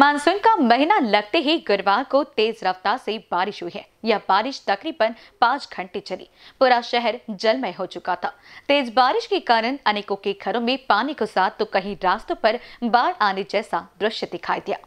monsoon का महीना लगते ही गुरुवार को तेज रफ्तार से बारिश हुई है यह बारिश तकरीबन पाँच घंटे चली पूरा शहर जलमय हो चुका था तेज बारिश के कारण अनेकों के घरों में पानी घुसा तो कहीं रास्तों पर बाढ़ आने जैसा दृश्य दिखाई दिया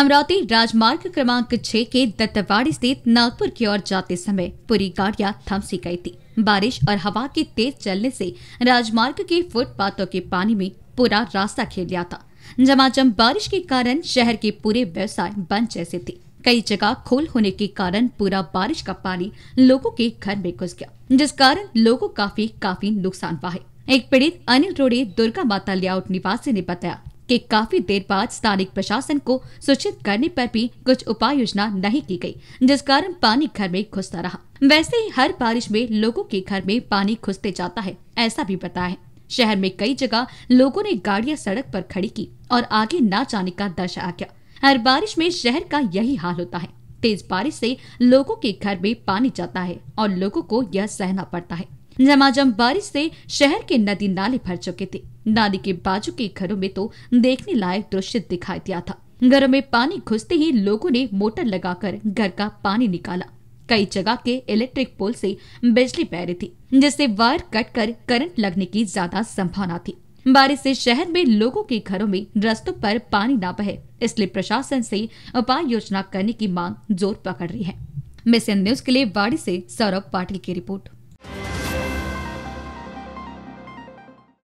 अमरावती राजमार्ग क्रमांक छह के दत्तवाड़ी स्थित नागपुर की ओर जाते समय पूरी गाड़िया थम सी गई थी बारिश और हवा के तेज चलने से राजमार्ग के फुटपाथों के पानी में पूरा रास्ता खेल लिया था जमाजम बारिश के कारण शहर के पूरे व्यवसाय बंद जैसे थे कई जगह खोल होने के कारण पूरा बारिश का पानी लोगों के घर में घुस गया जिस कारण लोगों काफी काफी नुकसान हुआ है एक पीड़ित अनिल रोड़े दुर्गा माता लेआउट निवासी ने बताया कि काफी देर बाद स्थानिक प्रशासन को सूचित करने पर भी कुछ उपाय योजना नहीं की गई जिस कारण पानी घर में घुसता रहा वैसे ही हर बारिश में लोगों के घर में पानी घुसते जाता है ऐसा भी बताया है शहर में कई जगह लोगों ने गाड़ियां सड़क पर खड़ी की और आगे न जाने का दर्श आ गया हर बारिश में शहर का यही हाल होता है तेज बारिश से लोगों के घर में पानी जाता है और लोगों को यह सहना पड़ता है जमाजम बारिश से शहर के नदी नाले भर चुके थे नाली के बाजू के घरों में तो देखने लायक दृश्य दिखाई दिया था घरों में पानी घुसते ही लोगों ने मोटर लगाकर घर का पानी निकाला कई जगह के इलेक्ट्रिक पोल से बिजली बह रही थी जिससे वायर कट कर करंट लगने की ज्यादा संभावना थी बारिश से शहर में लोगों के घरों में रस्तों पर पानी ना बहे इसलिए प्रशासन से उपाय योजना करने की मांग जोर पकड़ रही है मिशन न्यूज के लिए वाड़ी से सौरभ पाटिल की रिपोर्ट